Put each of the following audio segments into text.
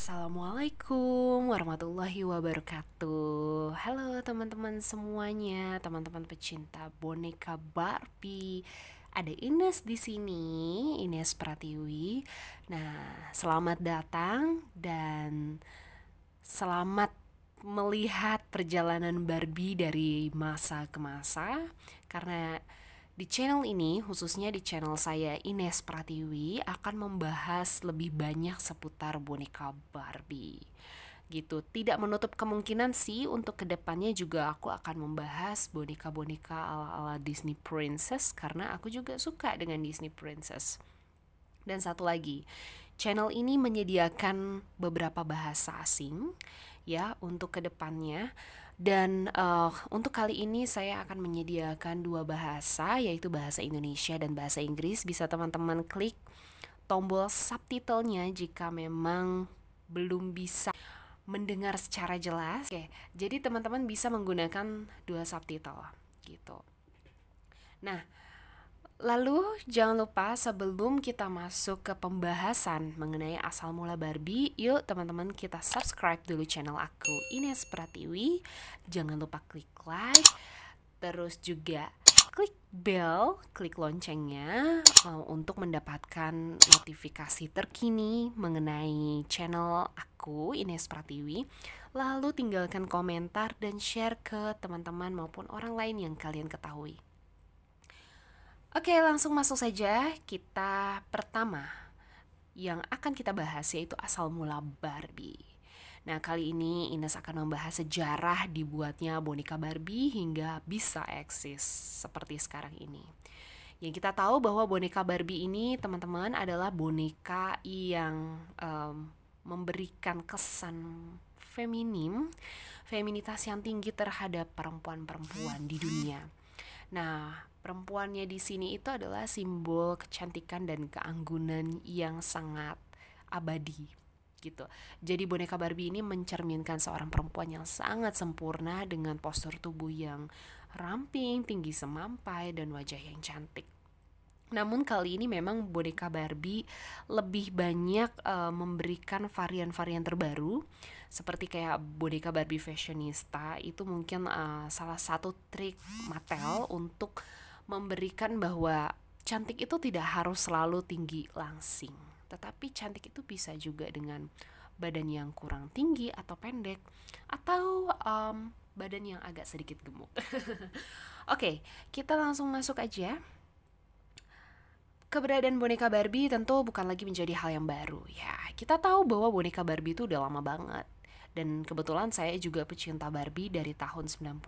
Assalamualaikum warahmatullahi wabarakatuh Halo teman-teman semuanya Teman-teman pecinta boneka Barbie Ada Ines di sini Ines Pratiwi Nah, selamat datang Dan selamat melihat perjalanan Barbie dari masa ke masa Karena di channel ini, khususnya di channel saya Ines Pratiwi, akan membahas lebih banyak seputar boneka Barbie. Gitu, tidak menutup kemungkinan sih untuk kedepannya juga aku akan membahas boneka-boneka ala-ala Disney Princess karena aku juga suka dengan Disney Princess. Dan satu lagi, channel ini menyediakan beberapa bahasa asing ya untuk kedepannya. Dan uh, untuk kali ini saya akan menyediakan dua bahasa yaitu bahasa Indonesia dan bahasa Inggris. Bisa teman-teman klik tombol subtitlenya jika memang belum bisa mendengar secara jelas. Oke, jadi teman-teman bisa menggunakan dua subtitle gitu. Nah, Lalu jangan lupa sebelum kita masuk ke pembahasan mengenai asal mula Barbie, yuk teman-teman kita subscribe dulu channel aku Ines Pratiwi. Jangan lupa klik like, terus juga klik bell, klik loncengnya eh, untuk mendapatkan notifikasi terkini mengenai channel aku Ines Pratiwi. Lalu tinggalkan komentar dan share ke teman-teman maupun orang lain yang kalian ketahui. Oke, langsung masuk saja. Kita pertama yang akan kita bahas yaitu asal mula Barbie. Nah, kali ini Ines akan membahas sejarah dibuatnya boneka Barbie hingga bisa eksis seperti sekarang ini. Yang kita tahu bahwa boneka Barbie ini, teman-teman, adalah boneka yang um, memberikan kesan feminim, feminitas yang tinggi terhadap perempuan-perempuan di dunia. Nah, Perempuannya di sini itu adalah simbol kecantikan dan keanggunan yang sangat abadi gitu. Jadi boneka Barbie ini mencerminkan seorang perempuan yang sangat sempurna dengan postur tubuh yang ramping, tinggi semampai dan wajah yang cantik. Namun kali ini memang boneka Barbie lebih banyak uh, memberikan varian-varian terbaru seperti kayak boneka Barbie fashionista itu mungkin uh, salah satu trik Mattel untuk memberikan bahwa cantik itu tidak harus selalu tinggi langsing, tetapi cantik itu bisa juga dengan badan yang kurang tinggi atau pendek atau um, badan yang agak sedikit gemuk. Oke, okay, kita langsung masuk aja. Keberadaan boneka Barbie tentu bukan lagi menjadi hal yang baru. Ya, kita tahu bahwa boneka Barbie itu udah lama banget. Dan kebetulan saya juga pecinta Barbie dari tahun 96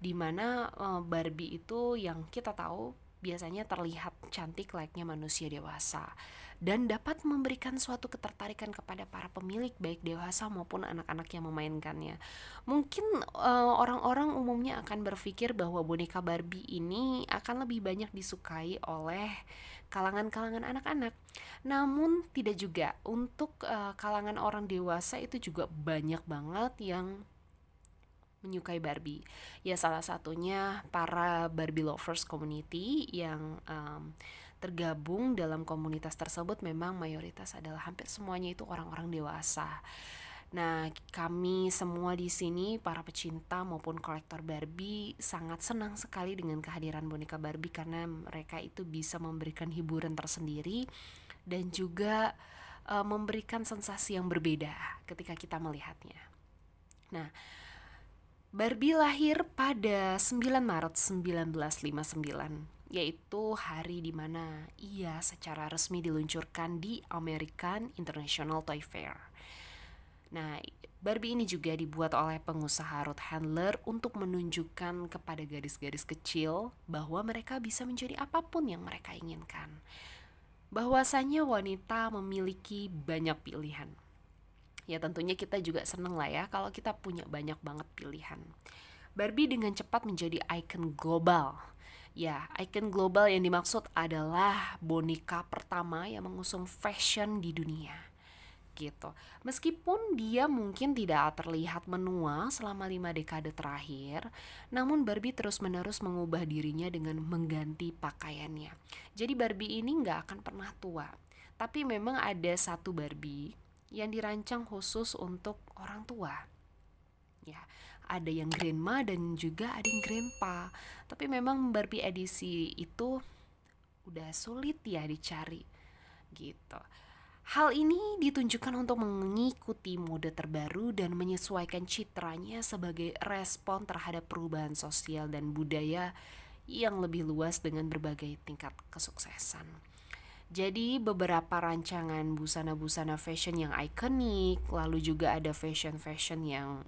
dimana uh, eh, Barbie itu yang kita tahu biasanya terlihat cantik layaknya manusia dewasa dan dapat memberikan suatu ketertarikan kepada para pemilik baik dewasa maupun anak-anak yang memainkannya. Mungkin eh, orang-orang uh, umumnya akan berpikir bahwa boneka Barbie ini akan lebih banyak disukai oleh kalangan-kalangan anak-anak. Namun tidak juga untuk uh, kalangan orang dewasa itu juga banyak banget yang menyukai Barbie. Ya salah satunya para Barbie lovers community yang um, tergabung dalam komunitas tersebut memang mayoritas adalah hampir semuanya itu orang-orang dewasa. Nah, kami semua di sini para pecinta maupun kolektor Barbie sangat senang sekali dengan kehadiran boneka Barbie karena mereka itu bisa memberikan hiburan tersendiri dan juga uh, memberikan sensasi yang berbeda ketika kita melihatnya. Nah, Barbie lahir pada 9 Maret 1959, yaitu hari di mana ia secara resmi diluncurkan di American International Toy Fair. Nah, Barbie ini juga dibuat oleh pengusaha Ruth Handler untuk menunjukkan kepada gadis-gadis kecil bahwa mereka bisa menjadi apapun yang mereka inginkan. Bahwasanya wanita memiliki banyak pilihan ya tentunya kita juga seneng lah ya kalau kita punya banyak banget pilihan. Barbie dengan cepat menjadi ikon global. Ya, ikon global yang dimaksud adalah boneka pertama yang mengusung fashion di dunia gitu. Meskipun dia mungkin tidak terlihat menua selama lima dekade terakhir, namun Barbie terus-menerus mengubah dirinya dengan mengganti pakaiannya. Jadi Barbie ini nggak akan pernah tua. Tapi memang ada satu Barbie yang dirancang khusus untuk orang tua. Ya, ada yang grandma dan juga ada yang grandpa. Tapi memang Barbie edisi itu udah sulit ya dicari gitu. Hal ini ditunjukkan untuk mengikuti mode terbaru dan menyesuaikan citranya sebagai respon terhadap perubahan sosial dan budaya yang lebih luas dengan berbagai tingkat kesuksesan. Jadi beberapa rancangan busana-busana fashion yang ikonik, lalu juga ada fashion-fashion yang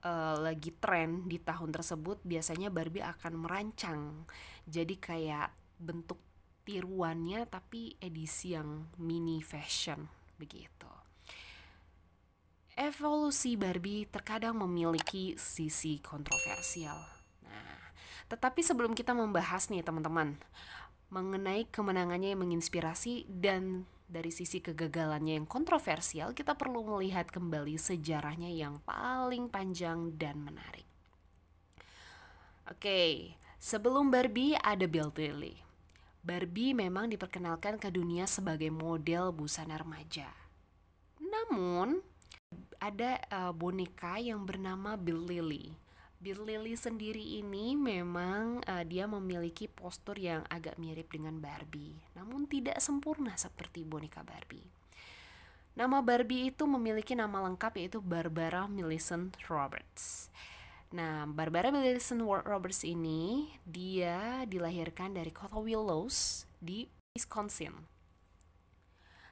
uh, lagi tren di tahun tersebut, biasanya Barbie akan merancang. Jadi kayak bentuk tiruannya tapi edisi yang mini fashion begitu. Evolusi Barbie terkadang memiliki sisi kontroversial. Nah, tetapi sebelum kita membahas nih teman-teman, mengenai kemenangannya yang menginspirasi dan dari sisi kegagalannya yang kontroversial, kita perlu melihat kembali sejarahnya yang paling panjang dan menarik. Oke, sebelum Barbie ada Bill Tilly. Barbie memang diperkenalkan ke dunia sebagai model busana remaja. Namun, ada uh, boneka yang bernama Bill Lily Bill Lily sendiri ini memang uh, dia memiliki postur yang agak mirip dengan Barbie, namun tidak sempurna seperti boneka Barbie. Nama Barbie itu memiliki nama lengkap yaitu Barbara Millicent Roberts. Nah, Barbara Millicent Roberts ini dia dilahirkan dari kota Willows di Wisconsin.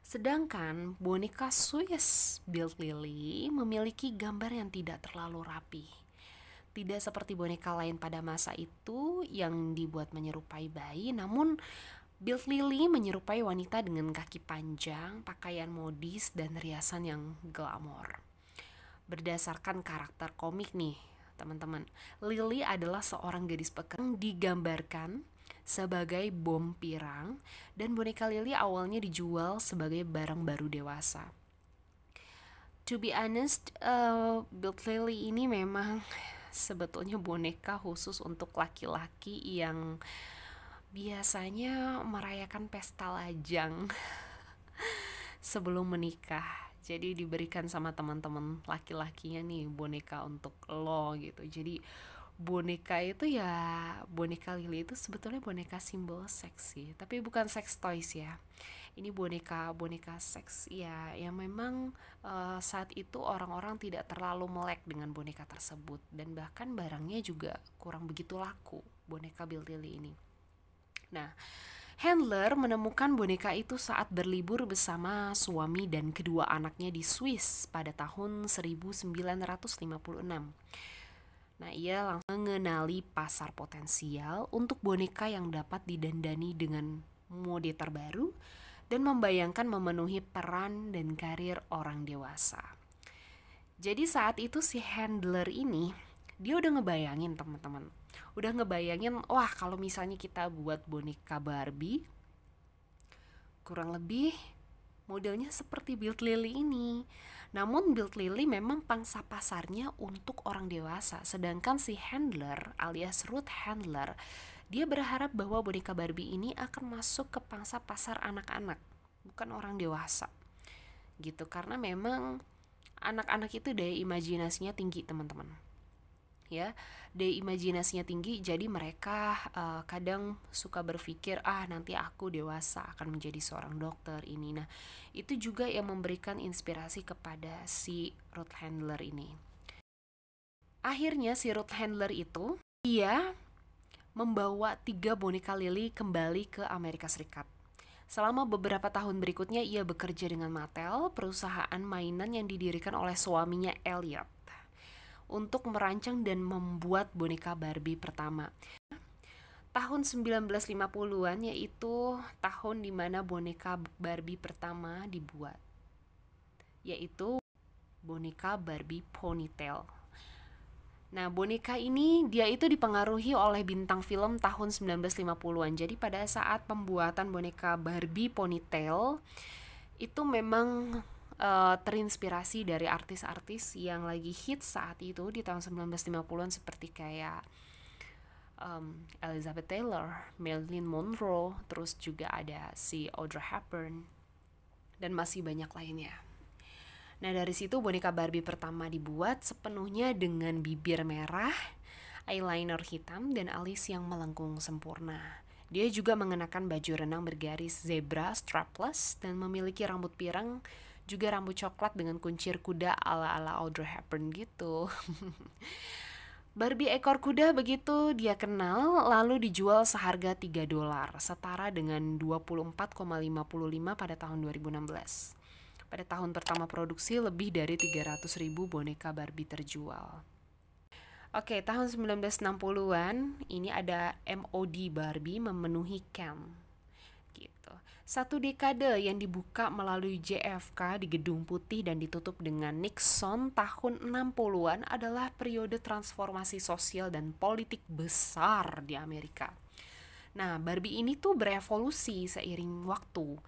Sedangkan boneka Swiss Bill Lily memiliki gambar yang tidak terlalu rapi tidak seperti boneka lain pada masa itu yang dibuat menyerupai bayi, namun Bill Lily menyerupai wanita dengan kaki panjang, pakaian modis, dan riasan yang glamor. Berdasarkan karakter komik nih, teman-teman, Lily adalah seorang gadis pekerja digambarkan sebagai bom pirang dan boneka Lily awalnya dijual sebagai barang baru dewasa to be honest, uh, eh, Build Lily ini memang sebetulnya boneka khusus untuk laki-laki yang biasanya merayakan pesta lajang sebelum menikah. Jadi diberikan sama teman-teman laki-lakinya nih boneka untuk lo gitu. Jadi boneka itu ya boneka lili itu sebetulnya boneka simbol seksi, tapi bukan sex toys ya ini boneka boneka seks ya yang memang uh, saat itu orang-orang tidak terlalu melek dengan boneka tersebut dan bahkan barangnya juga kurang begitu laku boneka Biltili ini. Nah, Handler menemukan boneka itu saat berlibur bersama suami dan kedua anaknya di Swiss pada tahun 1956. Nah, ia langsung mengenali pasar potensial untuk boneka yang dapat didandani dengan mode terbaru dan membayangkan memenuhi peran dan karir orang dewasa. Jadi saat itu si handler ini dia udah ngebayangin teman-teman, udah ngebayangin wah kalau misalnya kita buat boneka Barbie kurang lebih modelnya seperti build lily ini. Namun build lily memang pangsa pasarnya untuk orang dewasa, sedangkan si handler alias root handler dia berharap bahwa boneka Barbie ini akan masuk ke pangsa pasar anak-anak, bukan orang dewasa. Gitu karena memang anak-anak itu daya imajinasinya tinggi, teman-teman. Ya, daya imajinasinya tinggi, jadi mereka uh, kadang suka berpikir, "Ah, nanti aku dewasa akan menjadi seorang dokter." Ini, nah, itu juga yang memberikan inspirasi kepada si Ruth Handler ini. Akhirnya, si Ruth Handler itu, dia membawa tiga boneka Lily kembali ke Amerika Serikat. Selama beberapa tahun berikutnya, ia bekerja dengan Mattel, perusahaan mainan yang didirikan oleh suaminya Elliot, untuk merancang dan membuat boneka Barbie pertama. Tahun 1950-an yaitu tahun di mana boneka Barbie pertama dibuat, yaitu boneka Barbie Ponytail. Nah, boneka ini dia itu dipengaruhi oleh bintang film tahun 1950-an. Jadi pada saat pembuatan boneka Barbie ponytail itu memang uh, terinspirasi dari artis-artis yang lagi hits saat itu di tahun 1950-an seperti kayak um, Elizabeth Taylor, Marilyn Monroe, terus juga ada si Audra Hepburn dan masih banyak lainnya. Nah dari situ boneka Barbie pertama dibuat sepenuhnya dengan bibir merah, eyeliner hitam, dan alis yang melengkung sempurna. Dia juga mengenakan baju renang bergaris zebra strapless dan memiliki rambut pirang juga rambut coklat dengan kuncir kuda ala-ala Audrey Hepburn gitu. Barbie ekor kuda begitu dia kenal lalu dijual seharga 3 dolar, setara dengan 24,55 pada tahun 2016. Pada tahun pertama produksi, lebih dari 300 ribu boneka Barbie terjual. Oke, tahun 1960-an ini ada MOD Barbie memenuhi camp. Gitu. Satu dekade yang dibuka melalui JFK di Gedung Putih dan ditutup dengan Nixon tahun 60-an adalah periode transformasi sosial dan politik besar di Amerika. Nah, Barbie ini tuh berevolusi seiring waktu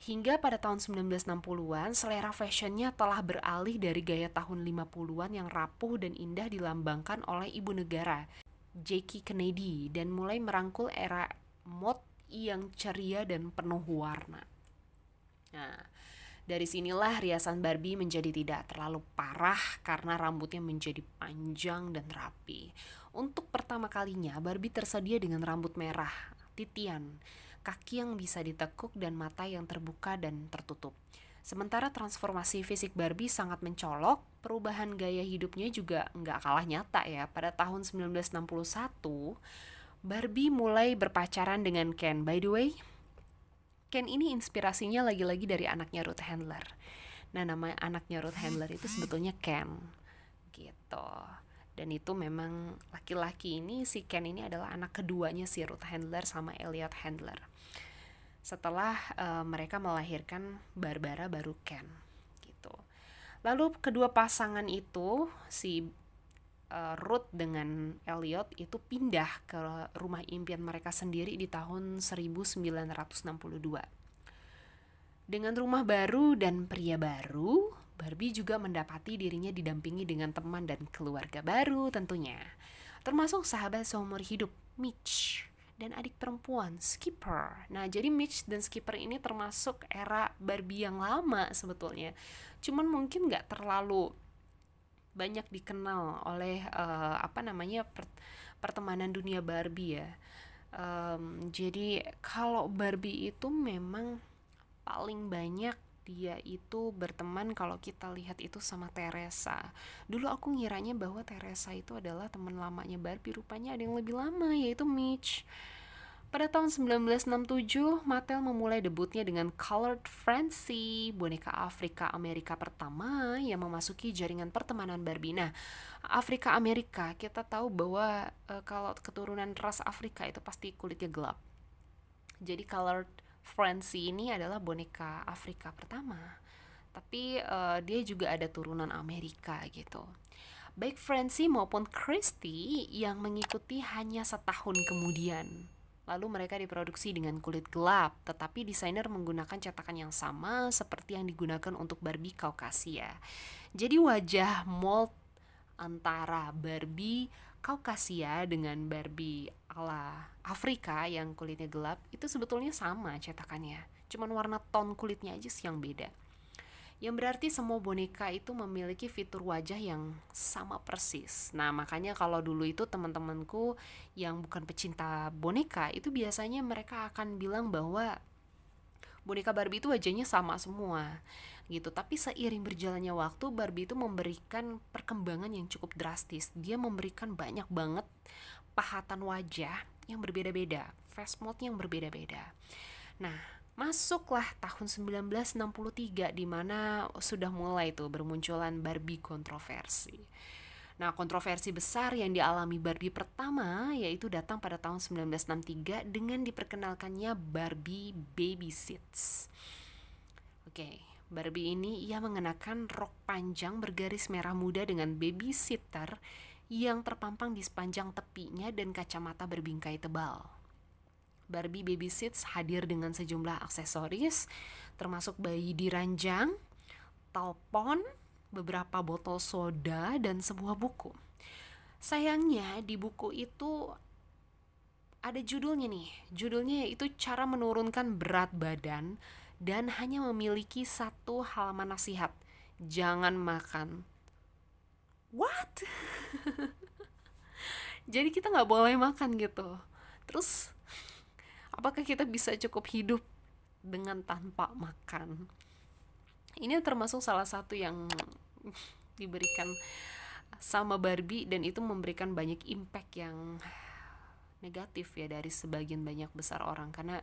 Hingga pada tahun 1960-an, selera fashionnya telah beralih dari gaya tahun 50-an yang rapuh dan indah dilambangkan oleh ibu negara, Jackie Kennedy, dan mulai merangkul era mod yang ceria dan penuh warna. Nah, dari sinilah riasan Barbie menjadi tidak terlalu parah karena rambutnya menjadi panjang dan rapi. Untuk pertama kalinya, Barbie tersedia dengan rambut merah, titian kaki yang bisa ditekuk, dan mata yang terbuka dan tertutup. Sementara transformasi fisik Barbie sangat mencolok, perubahan gaya hidupnya juga nggak kalah nyata ya. Pada tahun 1961, Barbie mulai berpacaran dengan Ken. By the way, Ken ini inspirasinya lagi-lagi dari anaknya Ruth Handler. Nah, nama anaknya Ruth Handler itu sebetulnya Ken. Gitu. Dan itu memang laki-laki ini, si Ken ini adalah anak keduanya si Ruth Handler sama Elliot Handler setelah uh, mereka melahirkan Barbara baru Ken gitu. Lalu kedua pasangan itu si uh, Ruth dengan Elliot itu pindah ke rumah impian mereka sendiri di tahun 1962. Dengan rumah baru dan pria baru, Barbie juga mendapati dirinya didampingi dengan teman dan keluarga baru tentunya, termasuk sahabat seumur hidup Mitch dan adik perempuan Skipper. Nah, jadi Mitch dan Skipper ini termasuk era Barbie yang lama sebetulnya. Cuman mungkin nggak terlalu banyak dikenal oleh uh, apa namanya pertemanan dunia Barbie ya. Um, jadi kalau Barbie itu memang paling banyak dia itu berteman kalau kita lihat itu sama Teresa. Dulu aku ngiranya bahwa Teresa itu adalah teman lamanya Barbie, rupanya ada yang lebih lama yaitu Mitch. Pada tahun 1967, Mattel memulai debutnya dengan Colored Frenzy, boneka Afrika Amerika pertama yang memasuki jaringan pertemanan Barbie. Nah, Afrika Amerika, kita tahu bahwa e, kalau keturunan ras Afrika itu pasti kulitnya gelap. Jadi Colored Francie ini adalah boneka Afrika pertama, tapi uh, dia juga ada turunan Amerika gitu. Baik Francie maupun Christie yang mengikuti hanya setahun kemudian. Lalu mereka diproduksi dengan kulit gelap, tetapi desainer menggunakan cetakan yang sama seperti yang digunakan untuk Barbie Kaukasia. Jadi wajah mold antara Barbie Kau Kaukasia dengan Barbie ala Afrika yang kulitnya gelap itu sebetulnya sama cetakannya. Cuman warna ton kulitnya aja sih yang beda. Yang berarti semua boneka itu memiliki fitur wajah yang sama persis. Nah, makanya kalau dulu itu teman-temanku yang bukan pecinta boneka itu biasanya mereka akan bilang bahwa boneka Barbie itu wajahnya sama semua gitu tapi seiring berjalannya waktu Barbie itu memberikan perkembangan yang cukup drastis dia memberikan banyak banget pahatan wajah yang berbeda-beda face mode yang berbeda-beda nah masuklah tahun 1963 di mana sudah mulai tuh bermunculan Barbie kontroversi. Nah, kontroversi besar yang dialami Barbie pertama yaitu datang pada tahun 1963 dengan diperkenalkannya Barbie Baby Seats. Oke, okay. Barbie ini ia mengenakan rok panjang bergaris merah muda dengan babysitter yang terpampang di sepanjang tepinya dan kacamata berbingkai tebal. Barbie babysits hadir dengan sejumlah aksesoris, termasuk bayi diranjang, telpon, beberapa botol soda, dan sebuah buku. Sayangnya di buku itu ada judulnya nih. Judulnya yaitu cara menurunkan berat badan dan hanya memiliki satu halaman nasihat. Jangan makan. What? Jadi kita nggak boleh makan gitu. Terus, apakah kita bisa cukup hidup dengan tanpa makan? Ini termasuk salah satu yang diberikan sama Barbie dan itu memberikan banyak impact yang negatif ya dari sebagian banyak besar orang karena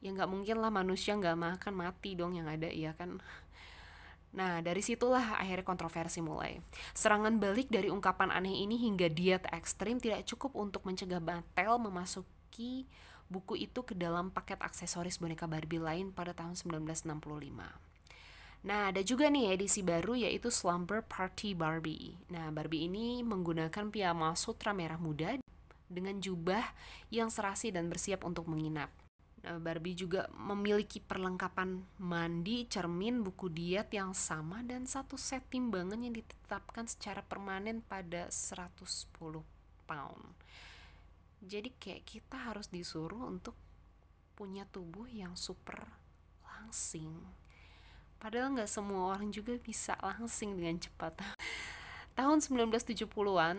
ya nggak mungkin lah manusia nggak makan mati dong yang ada ya kan Nah, dari situlah akhirnya kontroversi mulai. Serangan balik dari ungkapan aneh ini hingga diet ekstrim tidak cukup untuk mencegah Mattel memasuki buku itu ke dalam paket aksesoris boneka Barbie lain pada tahun 1965. Nah, ada juga nih edisi baru yaitu Slumber Party Barbie. Nah, Barbie ini menggunakan piyama sutra merah muda dengan jubah yang serasi dan bersiap untuk menginap. Eh, Barbie juga memiliki perlengkapan mandi, cermin, buku diet yang sama dan satu set timbangan yang ditetapkan secara permanen pada 110 pound. Jadi kayak kita harus disuruh untuk punya tubuh yang super langsing. Padahal nggak semua orang juga bisa langsing dengan cepat. Tahun 1970-an,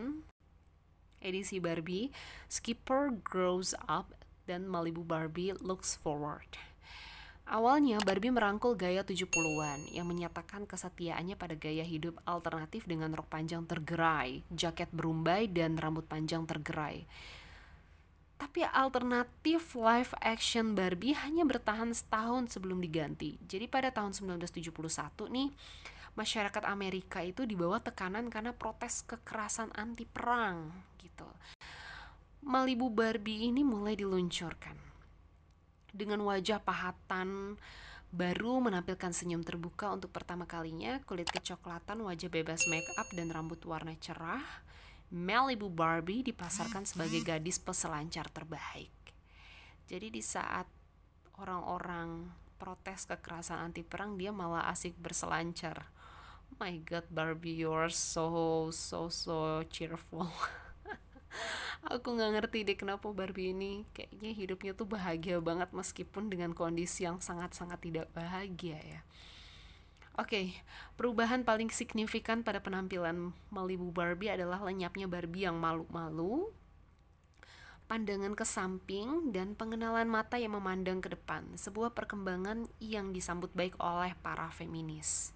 edisi Barbie, Skipper grows up dan Malibu Barbie Looks Forward. Awalnya, Barbie merangkul gaya 70-an yang menyatakan kesetiaannya pada gaya hidup alternatif dengan rok panjang tergerai, jaket berumbai, dan rambut panjang tergerai. Tapi alternatif live action Barbie hanya bertahan setahun sebelum diganti. Jadi pada tahun 1971 nih, masyarakat Amerika itu dibawa tekanan karena protes kekerasan anti perang gitu. Malibu Barbie ini mulai diluncurkan. Dengan wajah pahatan baru menampilkan senyum terbuka untuk pertama kalinya, kulit kecoklatan, wajah bebas make up dan rambut warna cerah, Malibu Barbie dipasarkan sebagai gadis peselancar terbaik. Jadi di saat orang-orang protes kekerasan anti perang, dia malah asik berselancar. my god, Barbie, you're so so so cheerful. aku nggak ngerti deh kenapa Barbie ini kayaknya hidupnya tuh bahagia banget meskipun dengan kondisi yang sangat-sangat tidak bahagia ya Oke, okay, perubahan paling signifikan pada penampilan Malibu Barbie adalah lenyapnya Barbie yang malu-malu, pandangan ke samping, dan pengenalan mata yang memandang ke depan, sebuah perkembangan yang disambut baik oleh para feminis.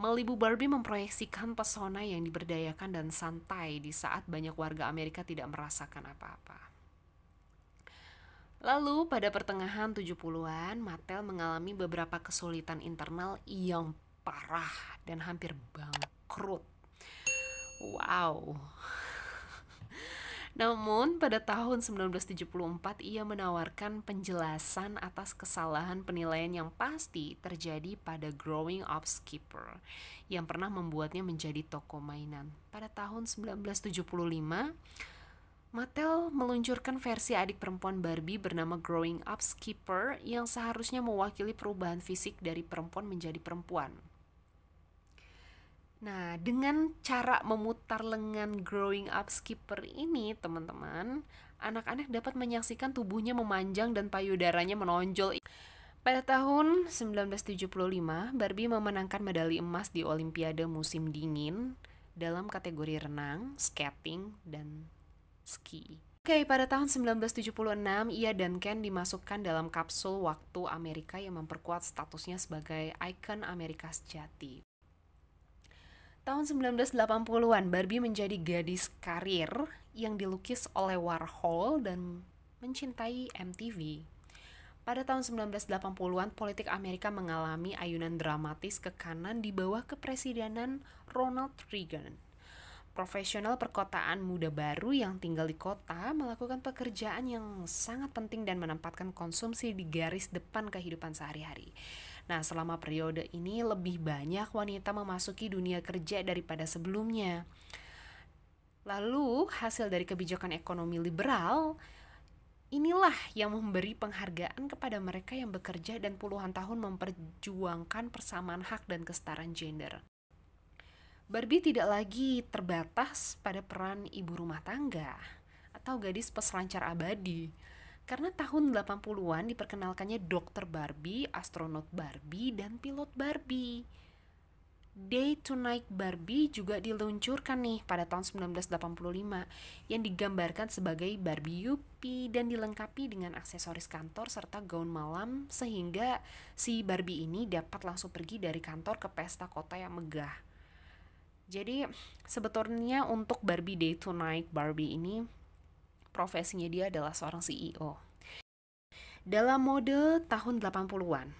Malibu Barbie memproyeksikan pesona yang diberdayakan dan santai di saat banyak warga Amerika tidak merasakan apa-apa. Lalu pada pertengahan 70-an, Mattel mengalami beberapa kesulitan internal yang parah dan hampir bangkrut. Wow. Namun, pada tahun 1974 ia menawarkan penjelasan atas kesalahan penilaian yang pasti terjadi pada Growing Up Skipper yang pernah membuatnya menjadi toko mainan. Pada tahun 1975, Mattel meluncurkan versi adik perempuan Barbie bernama Growing Up Skipper yang seharusnya mewakili perubahan fisik dari perempuan menjadi perempuan. Nah, dengan cara memutar lengan growing up skipper ini, teman-teman, anak-anak dapat menyaksikan tubuhnya memanjang dan payudaranya menonjol. Pada tahun 1975, Barbie memenangkan medali emas di Olimpiade musim dingin dalam kategori renang, skating, dan ski. Oke, pada tahun 1976, ia dan Ken dimasukkan dalam kapsul waktu Amerika yang memperkuat statusnya sebagai ikon Amerika sejati. Tahun 1980-an, Barbie menjadi gadis karir yang dilukis oleh Warhol dan mencintai MTV. Pada tahun 1980-an, politik Amerika mengalami ayunan dramatis ke kanan di bawah kepresidenan Ronald Reagan. Profesional perkotaan muda baru yang tinggal di kota melakukan pekerjaan yang sangat penting dan menempatkan konsumsi di garis depan kehidupan sehari-hari. Nah, selama periode ini lebih banyak wanita memasuki dunia kerja daripada sebelumnya. Lalu, hasil dari kebijakan ekonomi liberal inilah yang memberi penghargaan kepada mereka yang bekerja dan puluhan tahun memperjuangkan persamaan hak dan kesetaraan gender. Barbie tidak lagi terbatas pada peran ibu rumah tangga atau gadis peselancar abadi karena tahun 80-an diperkenalkannya dokter Barbie, astronot Barbie, dan pilot Barbie. Day to Night Barbie juga diluncurkan nih pada tahun 1985 yang digambarkan sebagai Barbie Yupi dan dilengkapi dengan aksesoris kantor serta gaun malam sehingga si Barbie ini dapat langsung pergi dari kantor ke pesta kota yang megah. Jadi sebetulnya untuk Barbie Day to Night Barbie ini profesinya dia adalah seorang CEO. Dalam mode tahun 80-an,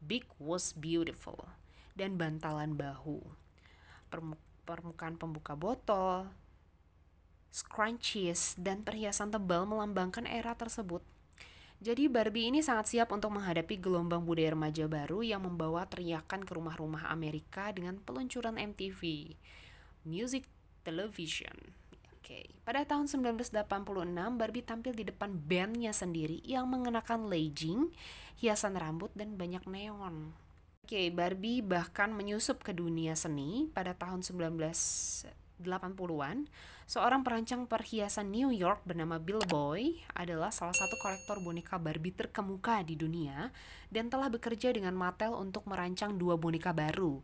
Big was beautiful dan bantalan bahu. Permukaan pembuka botol, scrunchies, dan perhiasan tebal melambangkan era tersebut. Jadi Barbie ini sangat siap untuk menghadapi gelombang budaya remaja baru yang membawa teriakan ke rumah-rumah Amerika dengan peluncuran MTV, Music Television okay. pada tahun 1986 Barbie tampil di depan bandnya sendiri yang mengenakan legging, hiasan rambut, dan banyak neon. Oke, Barbie bahkan menyusup ke dunia seni pada tahun 1980-an. Seorang perancang perhiasan New York bernama Bill Boy adalah salah satu kolektor boneka Barbie terkemuka di dunia dan telah bekerja dengan Mattel untuk merancang dua boneka baru.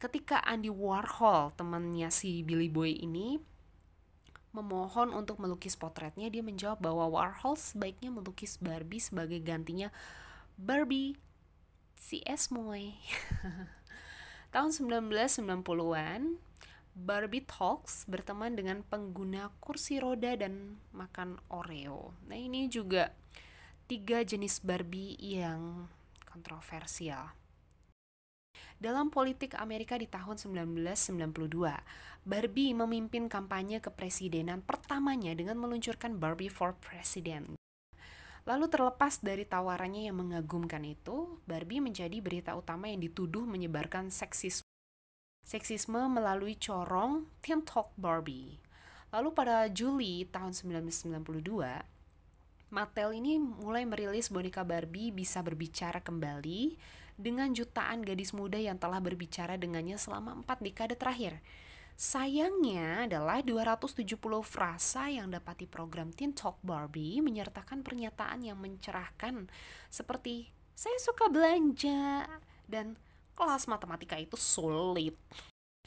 Ketika Andy Warhol, temannya si Billy Boy ini, memohon untuk melukis potretnya, dia menjawab bahwa Warhol sebaiknya melukis Barbie sebagai gantinya Barbie si Moy. Tahun 1990-an, Barbie Talks berteman dengan pengguna kursi roda dan makan Oreo. Nah, ini juga tiga jenis Barbie yang kontroversial dalam politik Amerika di tahun 1992. Barbie memimpin kampanye kepresidenan pertamanya dengan meluncurkan Barbie for President. Lalu terlepas dari tawarannya yang mengagumkan itu, Barbie menjadi berita utama yang dituduh menyebarkan seksisme. Seksisme melalui corong Tim Talk Barbie. Lalu pada Juli tahun 1992, Mattel ini mulai merilis boneka Barbie bisa berbicara kembali dengan jutaan gadis muda yang telah berbicara dengannya selama empat dekade terakhir. Sayangnya adalah 270 frasa yang dapat program Teen Talk Barbie menyertakan pernyataan yang mencerahkan seperti saya suka belanja dan kelas matematika itu sulit.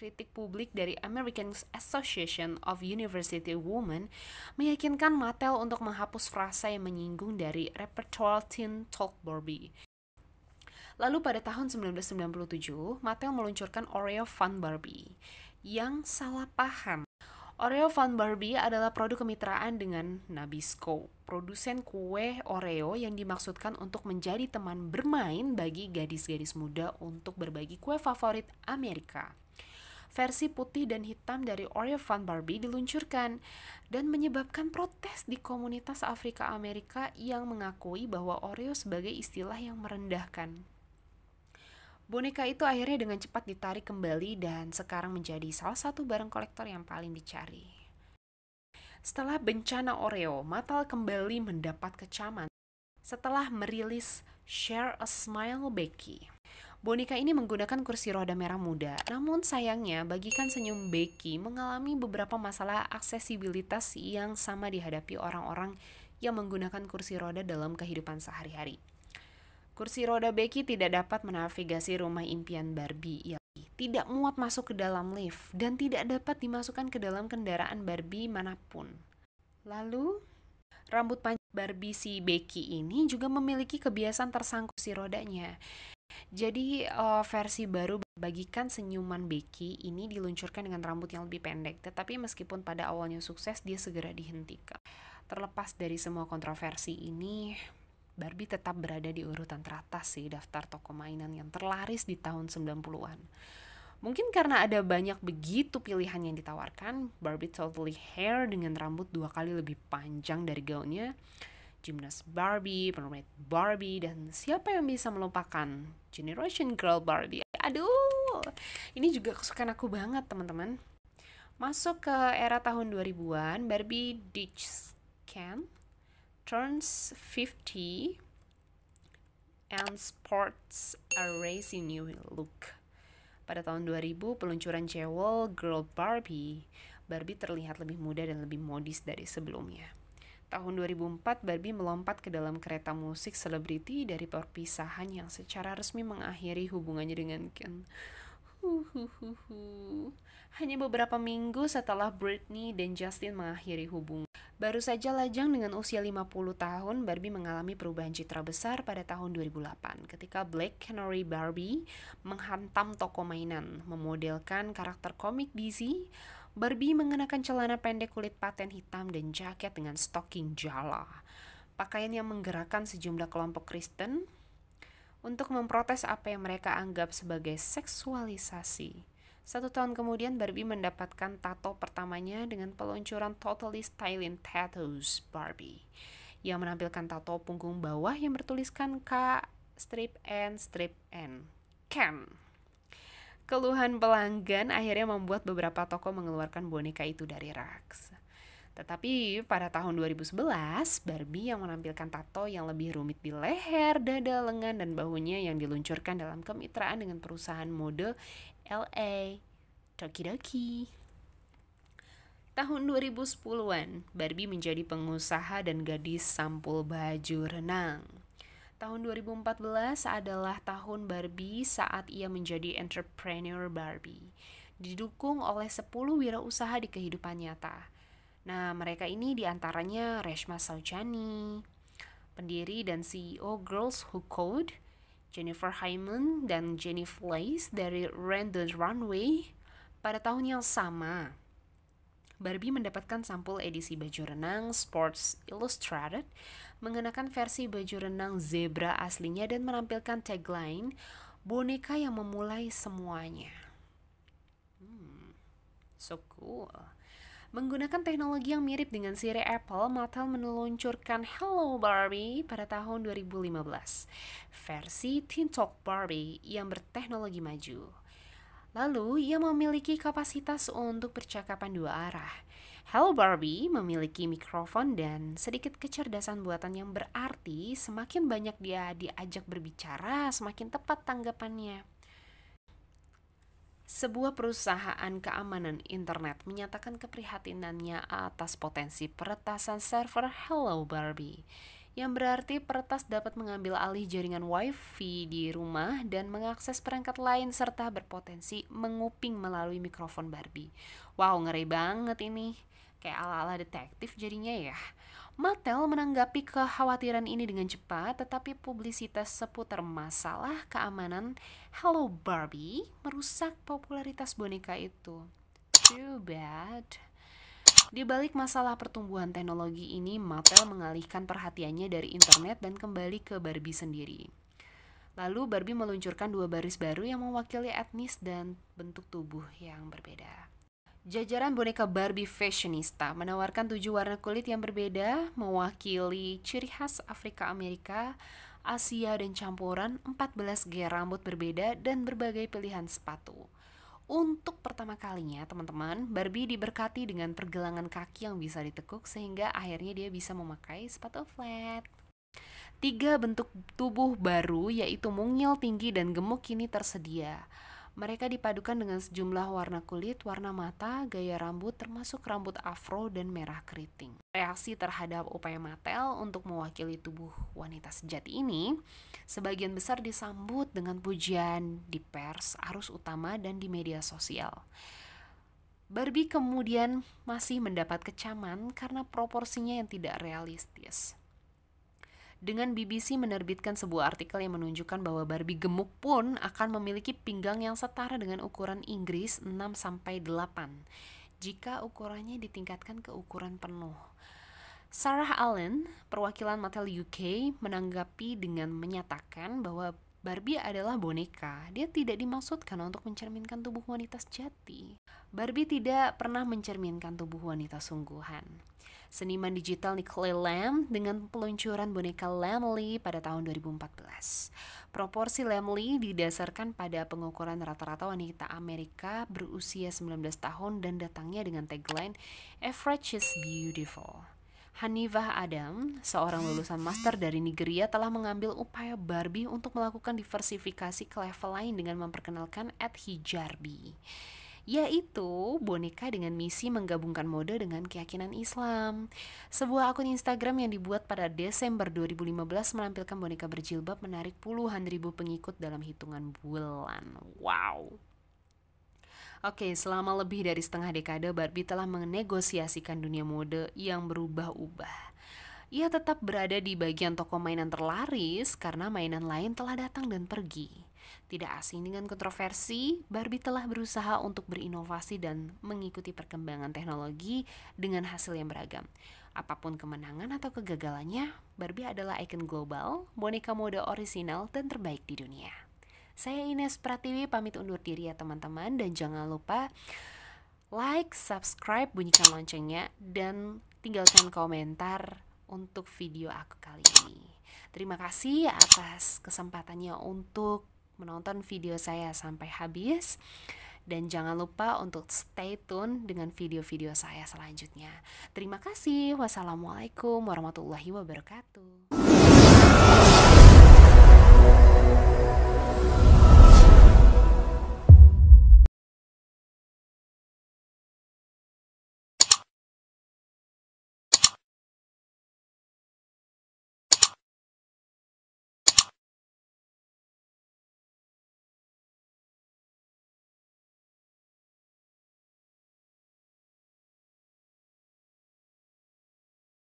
Kritik publik dari American Association of University Women meyakinkan Mattel untuk menghapus frasa yang menyinggung dari repertoire Teen Talk Barbie. Lalu pada tahun 1997, Mattel meluncurkan Oreo Fun Barbie yang salah paham. Oreo Fun Barbie adalah produk kemitraan dengan Nabisco, produsen kue Oreo yang dimaksudkan untuk menjadi teman bermain bagi gadis-gadis muda untuk berbagi kue favorit Amerika versi putih dan hitam dari Oreo Fun Barbie diluncurkan dan menyebabkan protes di komunitas Afrika Amerika yang mengakui bahwa Oreo sebagai istilah yang merendahkan. Boneka itu akhirnya dengan cepat ditarik kembali dan sekarang menjadi salah satu barang kolektor yang paling dicari. Setelah bencana Oreo, Mattel kembali mendapat kecaman setelah merilis Share a Smile Becky. Boneka ini menggunakan kursi roda merah muda, namun sayangnya bagikan senyum Becky mengalami beberapa masalah aksesibilitas yang sama dihadapi orang-orang yang menggunakan kursi roda dalam kehidupan sehari-hari. Kursi roda Becky tidak dapat menavigasi rumah impian Barbie. Ya, tidak muat masuk ke dalam lift dan tidak dapat dimasukkan ke dalam kendaraan Barbie manapun. Lalu, rambut panjang Barbie si Becky ini juga memiliki kebiasaan tersangkut kursi rodanya. Jadi uh, versi baru bagikan senyuman Becky ini diluncurkan dengan rambut yang lebih pendek. Tetapi meskipun pada awalnya sukses, dia segera dihentikan. Terlepas dari semua kontroversi ini, Barbie tetap berada di urutan teratas sih daftar toko mainan yang terlaris di tahun 90-an. Mungkin karena ada banyak begitu pilihan yang ditawarkan, Barbie Totally Hair dengan rambut dua kali lebih panjang dari gaunnya, gymnast Barbie, mermaid Barbie, dan siapa yang bisa melupakan Generation Girl Barbie. Aduh, ini juga kesukaan aku banget teman-teman. Masuk ke era tahun 2000-an, Barbie Ditch Ken turns 50 and sports a racy new look. Pada tahun 2000, peluncuran cewel Girl Barbie, Barbie terlihat lebih muda dan lebih modis dari sebelumnya. Tahun 2004, Barbie melompat ke dalam kereta musik selebriti dari perpisahan yang secara resmi mengakhiri hubungannya dengan Ken. Huhuhuhu hanya beberapa minggu setelah Britney dan Justin mengakhiri hubungan. Baru saja lajang dengan usia 50 tahun, Barbie mengalami perubahan citra besar pada tahun 2008 ketika Black Canary Barbie menghantam toko mainan, memodelkan karakter komik DC, Barbie mengenakan celana pendek kulit paten hitam dan jaket dengan stocking jala. Pakaian yang menggerakkan sejumlah kelompok Kristen untuk memprotes apa yang mereka anggap sebagai seksualisasi satu tahun kemudian, Barbie mendapatkan tato pertamanya dengan peluncuran Totally Styling Tattoos Barbie yang menampilkan tato punggung bawah yang bertuliskan K, strip N, strip N, Ken. Keluhan pelanggan akhirnya membuat beberapa toko mengeluarkan boneka itu dari rak. Tetapi pada tahun 2011, Barbie yang menampilkan tato yang lebih rumit di leher, dada, lengan, dan bahunya yang diluncurkan dalam kemitraan dengan perusahaan mode LA. doki. Tahun 2010-an, Barbie menjadi pengusaha dan gadis sampul baju renang. Tahun 2014 adalah tahun Barbie saat ia menjadi entrepreneur Barbie, didukung oleh 10 wirausaha di kehidupan nyata. Nah, mereka ini diantaranya Reshma Saujani, pendiri dan CEO Girls Who Code, Jennifer Hyman dan Jennifer Lace dari Rent the Runway pada tahun yang sama. Barbie mendapatkan sampul edisi baju renang Sports Illustrated mengenakan versi baju renang zebra aslinya dan menampilkan tagline boneka yang memulai semuanya. Hmm, so cool. Menggunakan teknologi yang mirip dengan Siri Apple, Mattel meluncurkan Hello Barbie pada tahun 2015, versi Teen Talk Barbie yang berteknologi maju. Lalu, ia memiliki kapasitas untuk percakapan dua arah. Hello Barbie memiliki mikrofon dan sedikit kecerdasan buatan yang berarti semakin banyak dia diajak berbicara, semakin tepat tanggapannya sebuah perusahaan keamanan internet menyatakan keprihatinannya atas potensi peretasan server Hello Barbie yang berarti peretas dapat mengambil alih jaringan wifi di rumah dan mengakses perangkat lain serta berpotensi menguping melalui mikrofon Barbie. Wow, ngeri banget ini. Kayak ala-ala detektif jadinya ya. Mattel menanggapi kekhawatiran ini dengan cepat, tetapi publisitas seputar masalah keamanan Hello Barbie merusak popularitas boneka itu. Too bad. Di balik masalah pertumbuhan teknologi ini, Mattel mengalihkan perhatiannya dari internet dan kembali ke Barbie sendiri. Lalu Barbie meluncurkan dua baris baru yang mewakili etnis dan bentuk tubuh yang berbeda. Jajaran boneka Barbie fashionista menawarkan tujuh warna kulit yang berbeda, mewakili ciri khas Afrika Amerika, Asia dan campuran, 14 gaya rambut berbeda, dan berbagai pilihan sepatu. Untuk pertama kalinya, teman-teman, Barbie diberkati dengan pergelangan kaki yang bisa ditekuk sehingga akhirnya dia bisa memakai sepatu flat. Tiga bentuk tubuh baru yaitu mungil, tinggi, dan gemuk kini tersedia. Mereka dipadukan dengan sejumlah warna kulit, warna mata, gaya rambut termasuk rambut afro dan merah keriting. Reaksi terhadap upaya Mattel untuk mewakili tubuh wanita sejati ini sebagian besar disambut dengan pujian di pers, arus utama dan di media sosial. Barbie kemudian masih mendapat kecaman karena proporsinya yang tidak realistis dengan BBC menerbitkan sebuah artikel yang menunjukkan bahwa Barbie gemuk pun akan memiliki pinggang yang setara dengan ukuran Inggris 6-8 jika ukurannya ditingkatkan ke ukuran penuh. Sarah Allen, perwakilan Mattel UK, menanggapi dengan menyatakan bahwa Barbie adalah boneka. Dia tidak dimaksudkan untuk mencerminkan tubuh wanita sejati. Barbie tidak pernah mencerminkan tubuh wanita sungguhan. Seniman digital Nicole Lam dengan peluncuran boneka Lamely pada tahun 2014. Proporsi Lamely didasarkan pada pengukuran rata-rata wanita Amerika berusia 19 tahun dan datangnya dengan tagline Average is beautiful. Hanifah Adam, seorang lulusan master dari Nigeria, telah mengambil upaya Barbie untuk melakukan diversifikasi ke level lain dengan memperkenalkan Ad Hijarbi yaitu boneka dengan misi menggabungkan mode dengan keyakinan Islam. Sebuah akun Instagram yang dibuat pada Desember 2015 menampilkan boneka berjilbab menarik puluhan ribu pengikut dalam hitungan bulan. Wow. Oke, selama lebih dari setengah dekade Barbie telah menegosiasikan dunia mode yang berubah-ubah ia tetap berada di bagian toko mainan terlaris karena mainan lain telah datang dan pergi. Tidak asing dengan kontroversi, Barbie telah berusaha untuk berinovasi dan mengikuti perkembangan teknologi dengan hasil yang beragam. Apapun kemenangan atau kegagalannya, Barbie adalah ikon global, boneka mode orisinal, dan terbaik di dunia. Saya Ines Pratiwi, pamit undur diri ya teman-teman, dan jangan lupa like, subscribe, bunyikan loncengnya, dan tinggalkan komentar untuk video aku kali ini. Terima kasih atas kesempatannya untuk menonton video saya sampai habis dan jangan lupa untuk stay tune dengan video-video saya selanjutnya. Terima kasih. Wassalamualaikum warahmatullahi wabarakatuh.